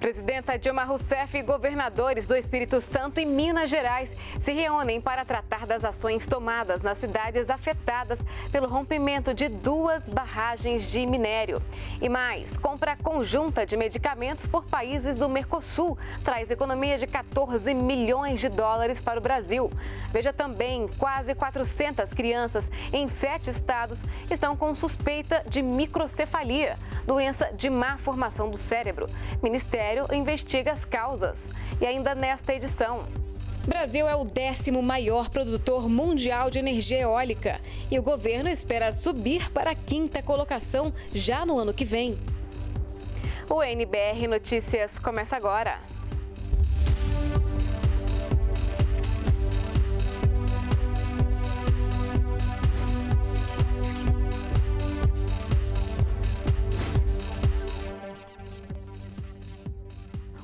Presidenta Dilma Rousseff e governadores do Espírito Santo e Minas Gerais se reúnem para tratar das ações tomadas nas cidades afetadas pelo rompimento de duas barragens de minério. E mais, compra conjunta de medicamentos por países do Mercosul traz economia de 14 milhões de dólares para o Brasil. Veja também, quase 400 crianças em sete estados estão com suspeita de microcefalia, doença de má formação do cérebro. Ministério Ministério investiga as causas. E ainda nesta edição. Brasil é o décimo maior produtor mundial de energia eólica e o governo espera subir para a quinta colocação já no ano que vem. O NBR Notícias começa agora.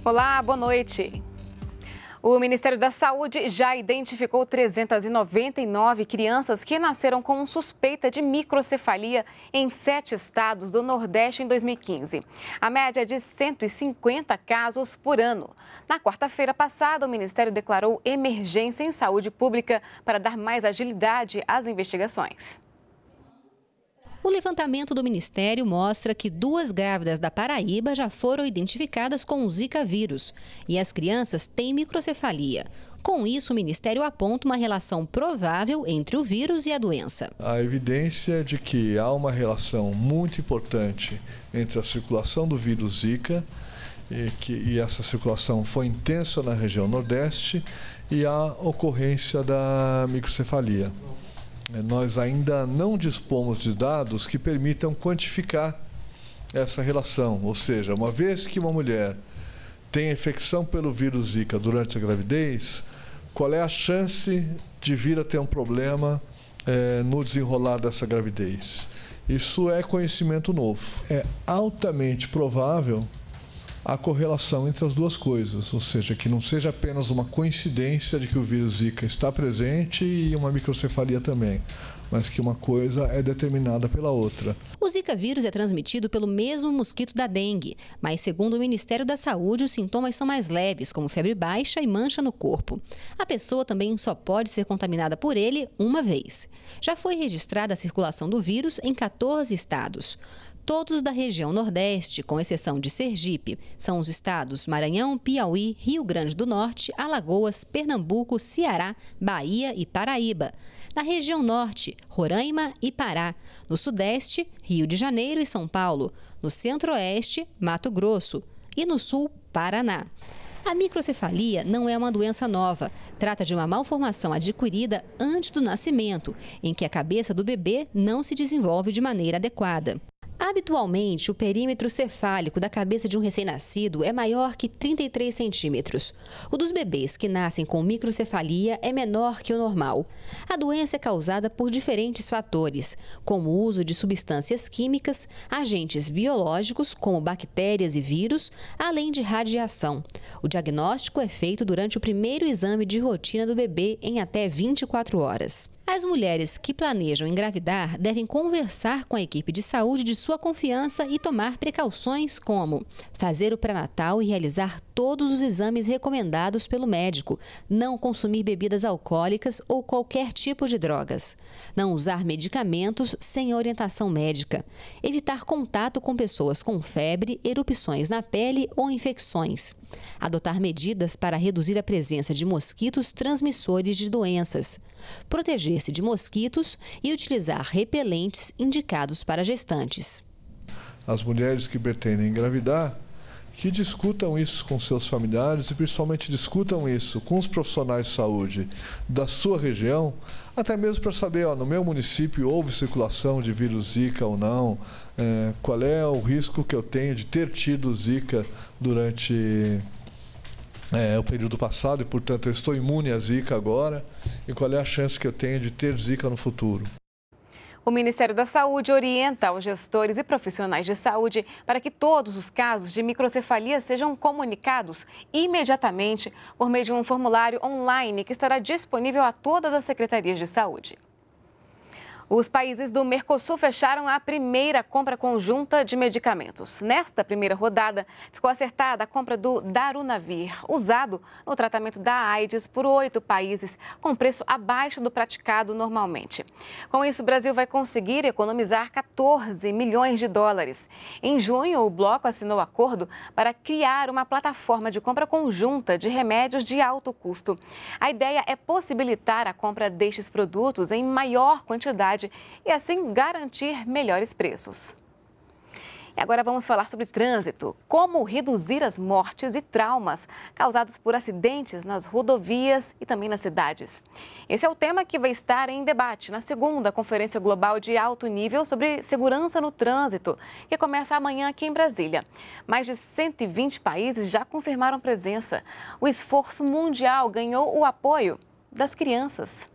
Olá, boa noite. O Ministério da Saúde já identificou 399 crianças que nasceram com suspeita de microcefalia em sete estados do Nordeste em 2015. A média é de 150 casos por ano. Na quarta-feira passada, o Ministério declarou emergência em saúde pública para dar mais agilidade às investigações. O levantamento do Ministério mostra que duas grávidas da Paraíba já foram identificadas com o Zika vírus e as crianças têm microcefalia. Com isso, o Ministério aponta uma relação provável entre o vírus e a doença. A evidência é de que há uma relação muito importante entre a circulação do vírus Zika e, que, e essa circulação foi intensa na região Nordeste e a ocorrência da microcefalia. É, nós ainda não dispomos de dados que permitam quantificar essa relação. Ou seja, uma vez que uma mulher tem infecção pelo vírus Zika durante a gravidez, qual é a chance de vir a ter um problema é, no desenrolar dessa gravidez? Isso é conhecimento novo. É altamente provável a correlação entre as duas coisas, ou seja, que não seja apenas uma coincidência de que o vírus Zika está presente e uma microcefalia também mas que uma coisa é determinada pela outra. O Zika vírus é transmitido pelo mesmo mosquito da dengue, mas segundo o Ministério da Saúde, os sintomas são mais leves, como febre baixa e mancha no corpo. A pessoa também só pode ser contaminada por ele uma vez. Já foi registrada a circulação do vírus em 14 estados. Todos da região Nordeste, com exceção de Sergipe, são os estados Maranhão, Piauí, Rio Grande do Norte, Alagoas, Pernambuco, Ceará, Bahia e Paraíba. Na região Norte, Roraima e Pará. No Sudeste, Rio de Janeiro e São Paulo. No Centro-Oeste, Mato Grosso. E no Sul, Paraná. A microcefalia não é uma doença nova. Trata de uma malformação adquirida antes do nascimento, em que a cabeça do bebê não se desenvolve de maneira adequada. Habitualmente, o perímetro cefálico da cabeça de um recém-nascido é maior que 33 centímetros. O dos bebês que nascem com microcefalia é menor que o normal. A doença é causada por diferentes fatores, como o uso de substâncias químicas, agentes biológicos, como bactérias e vírus, além de radiação. O diagnóstico é feito durante o primeiro exame de rotina do bebê em até 24 horas. As mulheres que planejam engravidar devem conversar com a equipe de saúde de sua confiança e tomar precauções como fazer o pré-natal e realizar todos os exames recomendados pelo médico, não consumir bebidas alcoólicas ou qualquer tipo de drogas, não usar medicamentos sem orientação médica, evitar contato com pessoas com febre, erupções na pele ou infecções, adotar medidas para reduzir a presença de mosquitos transmissores de doenças, proteger-se de mosquitos e utilizar repelentes indicados para gestantes. As mulheres que pretendem engravidar que discutam isso com seus familiares e principalmente discutam isso com os profissionais de saúde da sua região, até mesmo para saber, ó, no meu município houve circulação de vírus Zika ou não, é, qual é o risco que eu tenho de ter tido Zika durante é, o período passado e, portanto, eu estou imune à Zika agora e qual é a chance que eu tenho de ter Zika no futuro. O Ministério da Saúde orienta os gestores e profissionais de saúde para que todos os casos de microcefalia sejam comunicados imediatamente por meio de um formulário online que estará disponível a todas as secretarias de saúde. Os países do Mercosul fecharam a primeira compra conjunta de medicamentos. Nesta primeira rodada, ficou acertada a compra do Darunavir, usado no tratamento da AIDS por oito países, com preço abaixo do praticado normalmente. Com isso, o Brasil vai conseguir economizar 14 milhões de dólares. Em junho, o bloco assinou acordo para criar uma plataforma de compra conjunta de remédios de alto custo. A ideia é possibilitar a compra destes produtos em maior quantidade e assim garantir melhores preços. E agora vamos falar sobre trânsito. Como reduzir as mortes e traumas causados por acidentes nas rodovias e também nas cidades. Esse é o tema que vai estar em debate na segunda Conferência Global de Alto Nível sobre Segurança no Trânsito, que começa amanhã aqui em Brasília. Mais de 120 países já confirmaram presença. O esforço mundial ganhou o apoio das crianças.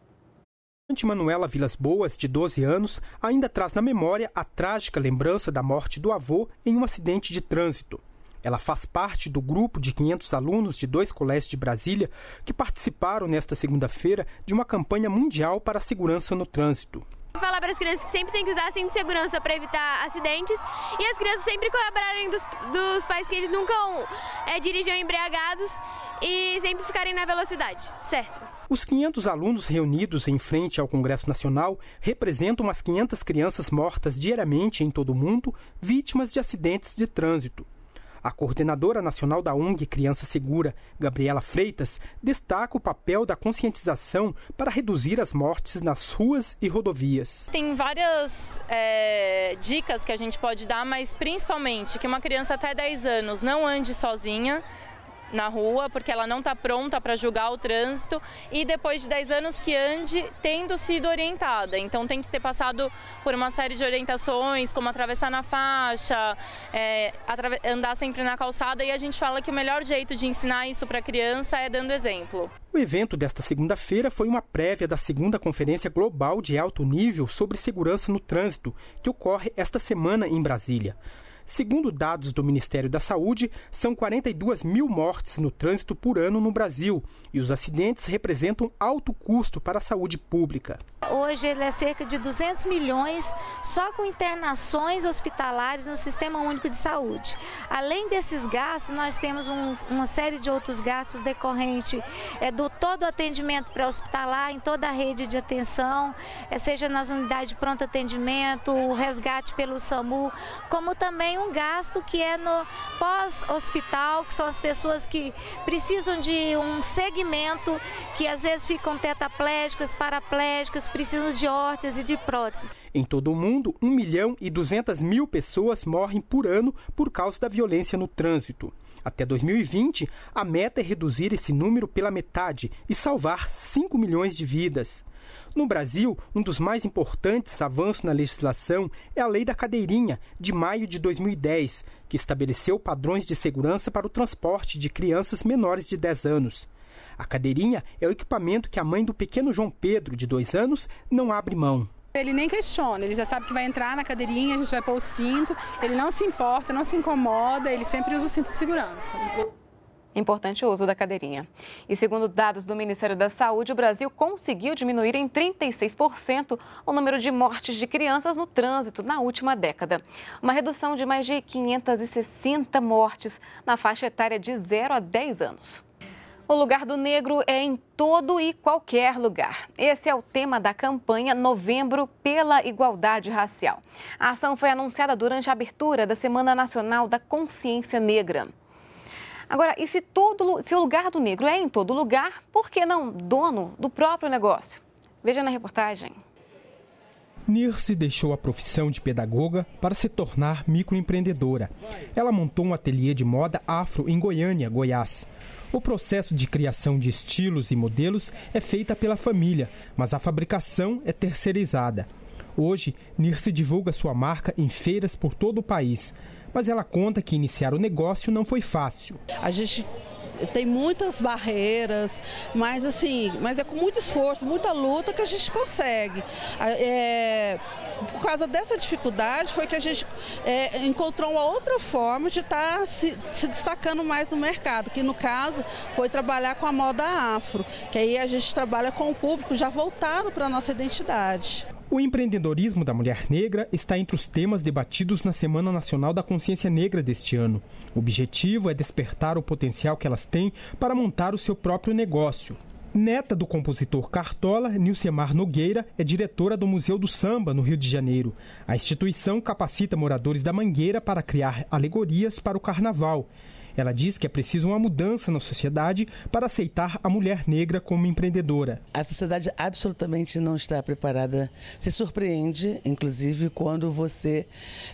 Ante Manuela Vilas Boas, de 12 anos, ainda traz na memória a trágica lembrança da morte do avô em um acidente de trânsito. Ela faz parte do grupo de 500 alunos de dois colégios de Brasília que participaram nesta segunda-feira de uma campanha mundial para a segurança no trânsito. Falar para as crianças que sempre tem que usar cinto de segurança para evitar acidentes e as crianças sempre colaborarem dos, dos pais que eles nunca é, eh, dirigam embriagados e sempre ficarem na velocidade, certo? Os 500 alunos reunidos em frente ao Congresso Nacional representam as 500 crianças mortas diariamente em todo o mundo, vítimas de acidentes de trânsito. A coordenadora nacional da ONG Criança Segura, Gabriela Freitas, destaca o papel da conscientização para reduzir as mortes nas ruas e rodovias. Tem várias é, dicas que a gente pode dar, mas principalmente que uma criança até 10 anos não ande sozinha, na rua, porque ela não está pronta para julgar o trânsito e depois de 10 anos que ande tendo sido orientada. Então tem que ter passado por uma série de orientações, como atravessar na faixa, é, andar sempre na calçada e a gente fala que o melhor jeito de ensinar isso para a criança é dando exemplo. O evento desta segunda-feira foi uma prévia da segunda Conferência Global de Alto Nível sobre Segurança no Trânsito, que ocorre esta semana em Brasília. Segundo dados do Ministério da Saúde, são 42 mil mortes no trânsito por ano no Brasil e os acidentes representam alto custo para a saúde pública. Hoje ele é cerca de 200 milhões só com internações hospitalares no Sistema Único de Saúde. Além desses gastos, nós temos um, uma série de outros gastos decorrentes é, do todo o atendimento pré-hospitalar em toda a rede de atenção, é, seja nas unidades de pronto atendimento, o resgate pelo SAMU, como também um gasto que é no pós-hospital, que são as pessoas que precisam de um segmento, que às vezes ficam tetraplégicas, paraplégicas, precisam de órtese e de prótese. Em todo o mundo, 1 milhão e 200 mil pessoas morrem por ano por causa da violência no trânsito. Até 2020, a meta é reduzir esse número pela metade e salvar 5 milhões de vidas. No Brasil, um dos mais importantes avanços na legislação é a Lei da Cadeirinha, de maio de 2010, que estabeleceu padrões de segurança para o transporte de crianças menores de 10 anos. A cadeirinha é o equipamento que a mãe do pequeno João Pedro, de 2 anos, não abre mão. Ele nem questiona, ele já sabe que vai entrar na cadeirinha, a gente vai pôr o cinto, ele não se importa, não se incomoda, ele sempre usa o cinto de segurança importante o uso da cadeirinha. E segundo dados do Ministério da Saúde, o Brasil conseguiu diminuir em 36% o número de mortes de crianças no trânsito na última década. Uma redução de mais de 560 mortes na faixa etária de 0 a 10 anos. O lugar do negro é em todo e qualquer lugar. Esse é o tema da campanha Novembro pela Igualdade Racial. A ação foi anunciada durante a abertura da Semana Nacional da Consciência Negra. Agora, e se, todo, se o lugar do negro é em todo lugar, por que não dono do próprio negócio? Veja na reportagem. Nirce deixou a profissão de pedagoga para se tornar microempreendedora. Ela montou um ateliê de moda afro em Goiânia, Goiás. O processo de criação de estilos e modelos é feita pela família, mas a fabricação é terceirizada. Hoje, Nirce divulga sua marca em feiras por todo o país mas ela conta que iniciar o negócio não foi fácil. A gente tem muitas barreiras, mas assim, mas é com muito esforço, muita luta que a gente consegue. É, por causa dessa dificuldade foi que a gente é, encontrou uma outra forma de estar tá se, se, destacando mais no mercado, que no caso foi trabalhar com a moda afro, que aí a gente trabalha com o público já voltado para a nossa identidade. O empreendedorismo da mulher negra está entre os temas debatidos na Semana Nacional da Consciência Negra deste ano. O objetivo é despertar o potencial que elas têm para montar o seu próprio negócio. Neta do compositor Cartola, Nilcemar Nogueira é diretora do Museu do Samba, no Rio de Janeiro. A instituição capacita moradores da Mangueira para criar alegorias para o carnaval. Ela diz que é preciso uma mudança na sociedade para aceitar a mulher negra como empreendedora. A sociedade absolutamente não está preparada. Se surpreende, inclusive, quando você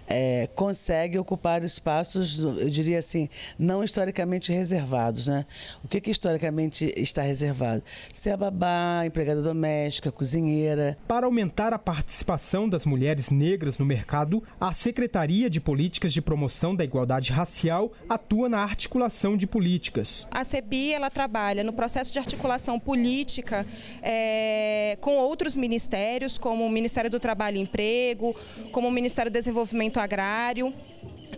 é, consegue ocupar espaços, eu diria assim, não historicamente reservados. Né? O que, que historicamente está reservado? Ser a babá, empregada doméstica, cozinheira. Para aumentar a participação das mulheres negras no mercado, a Secretaria de Políticas de Promoção da Igualdade Racial atua na articulação de políticas. A CEBI ela trabalha no processo de articulação política é, com outros ministérios, como o Ministério do Trabalho e Emprego, como o Ministério do Desenvolvimento Agrário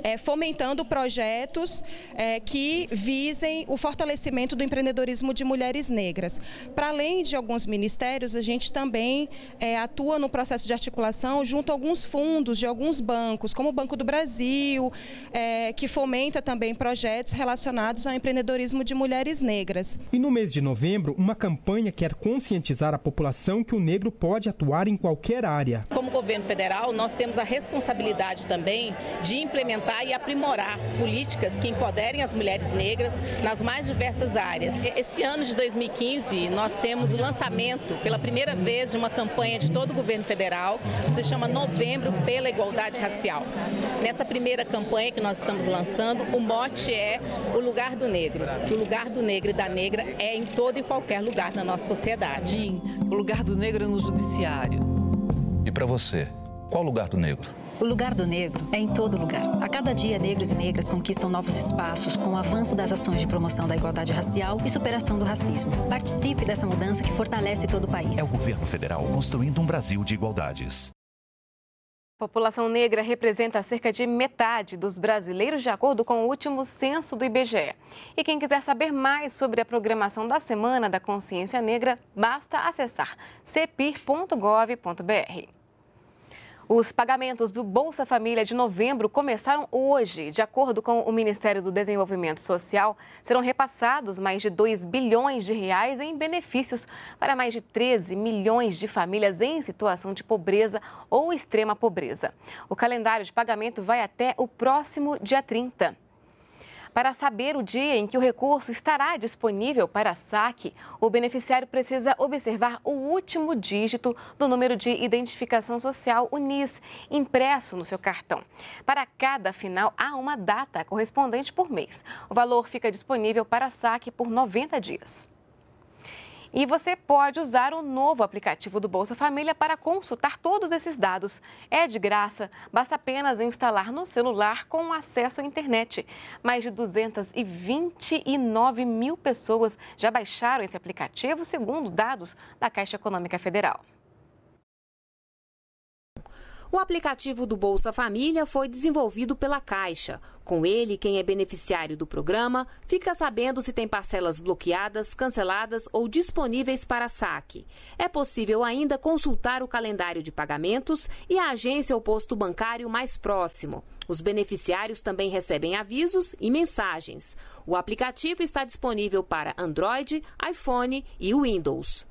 é, fomentando projetos é, que visem o fortalecimento do empreendedorismo de mulheres negras. Para além de alguns ministérios, a gente também é, atua no processo de articulação junto a alguns fundos de alguns bancos, como o Banco do Brasil, é, que fomenta também projetos relacionados ao empreendedorismo de mulheres negras. E no mês de novembro, uma campanha quer conscientizar a população que o negro pode atuar em qualquer área. Como governo federal, nós temos a responsabilidade também de implementar implementar e aprimorar políticas que empoderem as mulheres negras nas mais diversas áreas. Esse ano de 2015, nós temos o lançamento, pela primeira vez, de uma campanha de todo o governo federal, que se chama Novembro pela Igualdade Racial. Nessa primeira campanha que nós estamos lançando, o mote é o lugar do negro. O lugar do negro e da negra é em todo e qualquer lugar na nossa sociedade. Jim, o lugar do negro é no judiciário. E para você, qual o lugar do negro? O lugar do negro é em todo lugar. A cada dia, negros e negras conquistam novos espaços com o avanço das ações de promoção da igualdade racial e superação do racismo. Participe dessa mudança que fortalece todo o país. É o governo federal construindo um Brasil de igualdades. A população negra representa cerca de metade dos brasileiros, de acordo com o último censo do IBGE. E quem quiser saber mais sobre a programação da Semana da Consciência Negra, basta acessar cepir.gov.br. Os pagamentos do Bolsa Família de novembro começaram hoje. De acordo com o Ministério do Desenvolvimento Social, serão repassados mais de 2 bilhões de reais em benefícios para mais de 13 milhões de famílias em situação de pobreza ou extrema pobreza. O calendário de pagamento vai até o próximo dia 30. Para saber o dia em que o recurso estará disponível para saque, o beneficiário precisa observar o último dígito do número de identificação social, o NIS, impresso no seu cartão. Para cada final, há uma data correspondente por mês. O valor fica disponível para saque por 90 dias. E você pode usar o novo aplicativo do Bolsa Família para consultar todos esses dados. É de graça, basta apenas instalar no celular com acesso à internet. Mais de 229 mil pessoas já baixaram esse aplicativo, segundo dados da Caixa Econômica Federal. O aplicativo do Bolsa Família foi desenvolvido pela Caixa. Com ele, quem é beneficiário do programa fica sabendo se tem parcelas bloqueadas, canceladas ou disponíveis para saque. É possível ainda consultar o calendário de pagamentos e a agência ou posto bancário mais próximo. Os beneficiários também recebem avisos e mensagens. O aplicativo está disponível para Android, iPhone e Windows.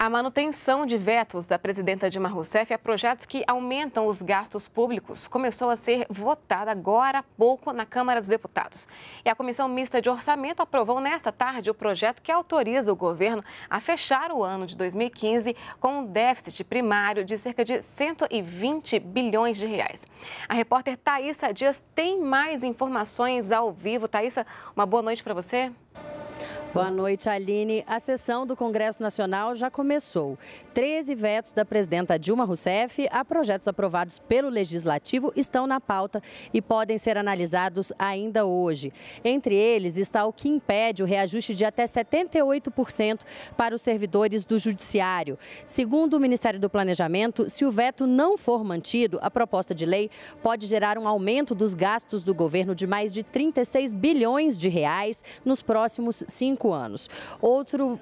A manutenção de vetos da presidenta Dilma Rousseff a é projetos que aumentam os gastos públicos começou a ser votada agora há pouco na Câmara dos Deputados. E a Comissão Mista de Orçamento aprovou nesta tarde o projeto que autoriza o governo a fechar o ano de 2015 com um déficit primário de cerca de 120 bilhões de reais. A repórter Thaisa Dias tem mais informações ao vivo. Thaisa, uma boa noite para você. Boa noite, Aline. A sessão do Congresso Nacional já começou. 13 vetos da presidenta Dilma Rousseff a projetos aprovados pelo Legislativo estão na pauta e podem ser analisados ainda hoje. Entre eles está o que impede o reajuste de até 78% para os servidores do Judiciário. Segundo o Ministério do Planejamento, se o veto não for mantido, a proposta de lei pode gerar um aumento dos gastos do governo de mais de 36 bilhões de reais nos próximos cinco cinco anos. Outro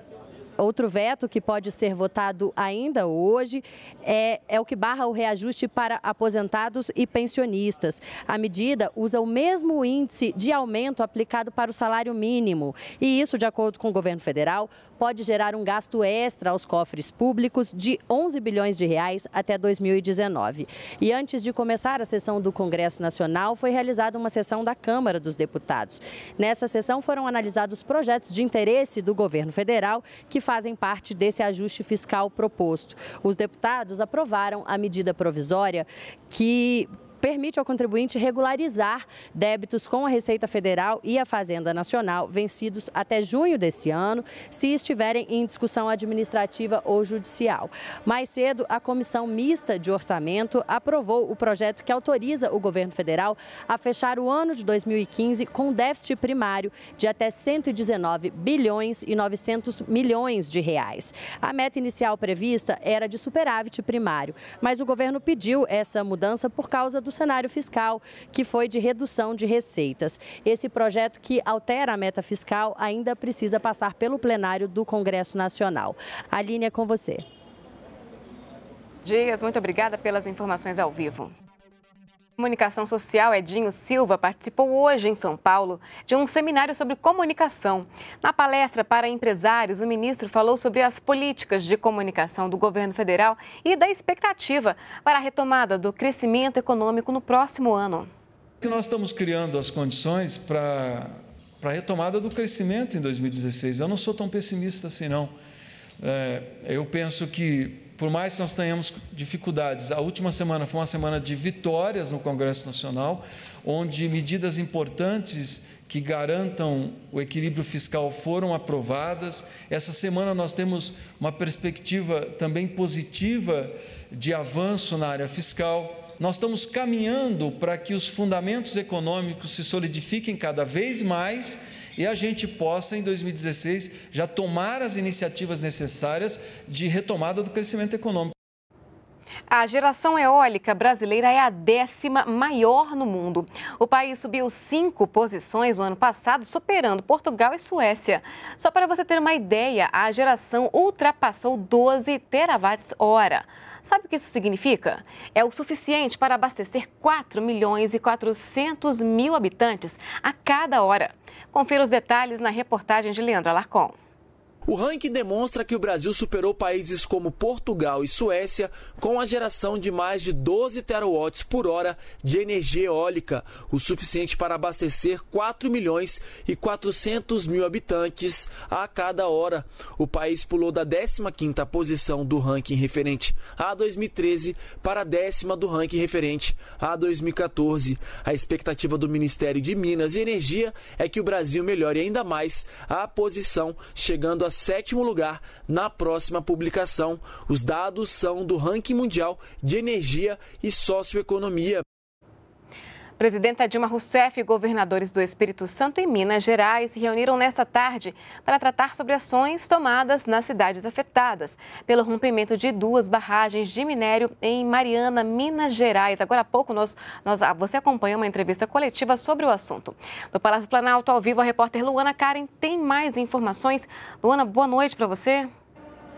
outro veto que pode ser votado ainda hoje é, é o que barra o reajuste para aposentados e pensionistas. A medida usa o mesmo índice de aumento aplicado para o salário mínimo. E isso, de acordo com o governo federal, pode gerar um gasto extra aos cofres públicos de 11 bilhões de reais até 2019. E antes de começar a sessão do Congresso Nacional, foi realizada uma sessão da Câmara dos Deputados. Nessa sessão foram analisados projetos de interesse do governo federal que fazem parte desse ajuste fiscal proposto. Os deputados aprovaram a medida provisória que permite ao contribuinte regularizar débitos com a Receita Federal e a Fazenda Nacional vencidos até junho desse ano, se estiverem em discussão administrativa ou judicial. Mais cedo, a Comissão Mista de Orçamento aprovou o projeto que autoriza o governo federal a fechar o ano de 2015 com déficit primário de até 119 bilhões e 900 milhões de reais. A meta inicial prevista era de superávit primário, mas o governo pediu essa mudança por causa do do cenário fiscal, que foi de redução de receitas. Esse projeto que altera a meta fiscal ainda precisa passar pelo plenário do Congresso Nacional. Aline, é com você. Dias, muito obrigada pelas informações ao vivo. Comunicação Social Edinho Silva participou hoje em São Paulo de um seminário sobre comunicação. Na palestra para empresários, o ministro falou sobre as políticas de comunicação do governo federal e da expectativa para a retomada do crescimento econômico no próximo ano. Nós estamos criando as condições para, para a retomada do crescimento em 2016. Eu não sou tão pessimista assim, não. É, eu penso que por mais que nós tenhamos dificuldades, a última semana foi uma semana de vitórias no Congresso Nacional, onde medidas importantes que garantam o equilíbrio fiscal foram aprovadas. Essa semana nós temos uma perspectiva também positiva de avanço na área fiscal. Nós estamos caminhando para que os fundamentos econômicos se solidifiquem cada vez mais e a gente possa, em 2016, já tomar as iniciativas necessárias de retomada do crescimento econômico. A geração eólica brasileira é a décima maior no mundo. O país subiu cinco posições no ano passado, superando Portugal e Suécia. Só para você ter uma ideia, a geração ultrapassou 12 terawatts-hora. Sabe o que isso significa? É o suficiente para abastecer 4 milhões e 400 mil habitantes a cada hora. Confira os detalhes na reportagem de Leandro Alarcon. O ranking demonstra que o Brasil superou países como Portugal e Suécia com a geração de mais de 12 terawatts por hora de energia eólica, o suficiente para abastecer 4 milhões e 400 mil habitantes a cada hora. O país pulou da 15ª posição do ranking referente a 2013 para a décima do ranking referente a 2014. A expectativa do Ministério de Minas e Energia é que o Brasil melhore ainda mais a posição, chegando a sétimo lugar na próxima publicação. Os dados são do Ranking Mundial de Energia e Socioeconomia. Presidenta Dilma Rousseff e governadores do Espírito Santo e Minas Gerais se reuniram nesta tarde para tratar sobre ações tomadas nas cidades afetadas pelo rompimento de duas barragens de minério em Mariana, Minas Gerais. Agora há pouco nós, nós ah, você acompanha uma entrevista coletiva sobre o assunto. Do Palácio Planalto ao vivo, a repórter Luana Karen tem mais informações. Luana, boa noite para você.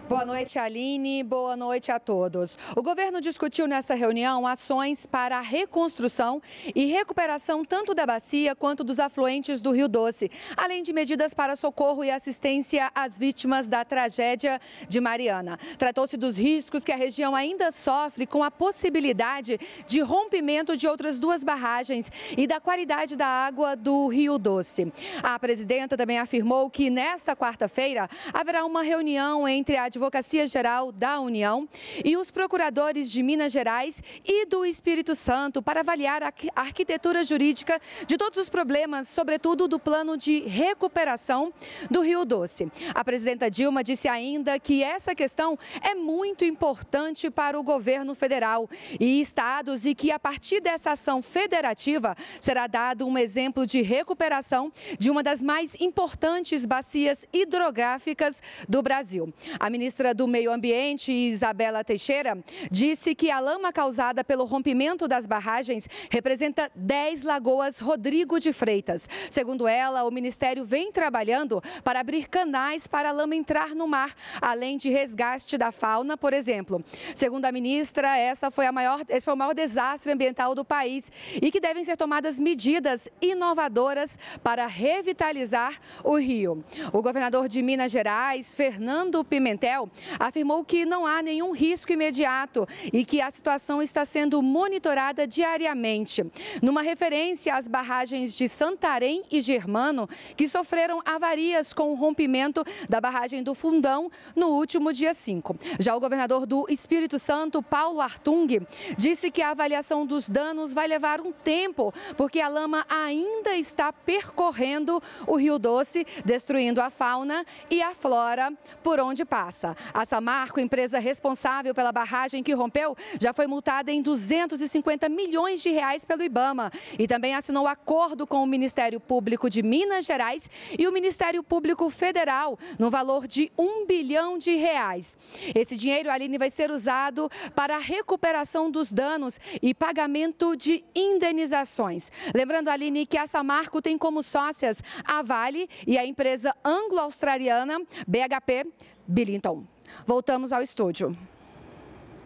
Boa noite, Aline. Boa noite a todos. O governo discutiu nessa reunião ações para a reconstrução e recuperação tanto da bacia quanto dos afluentes do Rio Doce, além de medidas para socorro e assistência às vítimas da tragédia de Mariana. Tratou-se dos riscos que a região ainda sofre com a possibilidade de rompimento de outras duas barragens e da qualidade da água do Rio Doce. A presidenta também afirmou que nesta quarta-feira haverá uma reunião entre a Advocacia Geral da União e os procuradores de Minas Gerais e do Espírito Santo para avaliar a arquitetura jurídica de todos os problemas, sobretudo do plano de recuperação do Rio Doce. A presidenta Dilma disse ainda que essa questão é muito importante para o governo federal e estados e que a partir dessa ação federativa será dado um exemplo de recuperação de uma das mais importantes bacias hidrográficas do Brasil. A ministra ministra do Meio Ambiente, Isabela Teixeira, disse que a lama causada pelo rompimento das barragens representa 10 lagoas Rodrigo de Freitas. Segundo ela, o ministério vem trabalhando para abrir canais para a lama entrar no mar, além de resgate da fauna, por exemplo. Segundo a ministra, essa foi a maior, esse foi o maior desastre ambiental do país e que devem ser tomadas medidas inovadoras para revitalizar o rio. O governador de Minas Gerais, Fernando Pimentel, Israel, afirmou que não há nenhum risco imediato e que a situação está sendo monitorada diariamente. Numa referência às barragens de Santarém e Germano, que sofreram avarias com o rompimento da barragem do Fundão no último dia 5. Já o governador do Espírito Santo, Paulo Artung, disse que a avaliação dos danos vai levar um tempo, porque a lama ainda está percorrendo o Rio Doce, destruindo a fauna e a flora por onde passa. A Samarco, empresa responsável pela barragem que rompeu, já foi multada em 250 milhões de reais pelo Ibama e também assinou acordo com o Ministério Público de Minas Gerais e o Ministério Público Federal no valor de 1 bilhão de reais. Esse dinheiro, Aline, vai ser usado para a recuperação dos danos e pagamento de indenizações. Lembrando, Aline, que a Samarco tem como sócias a Vale e a empresa anglo-australiana BHP, Billington. Voltamos ao estúdio.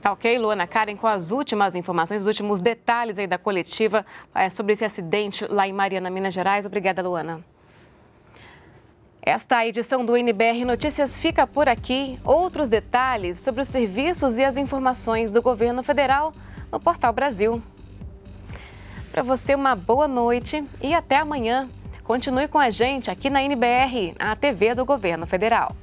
Tá ok, Luana Karen, com as últimas informações, os últimos detalhes aí da coletiva é, sobre esse acidente lá em Mariana, Minas Gerais. Obrigada, Luana. Esta edição do NBR Notícias fica por aqui. Outros detalhes sobre os serviços e as informações do governo federal no Portal Brasil. Para você, uma boa noite e até amanhã. Continue com a gente aqui na NBR, a TV do Governo Federal.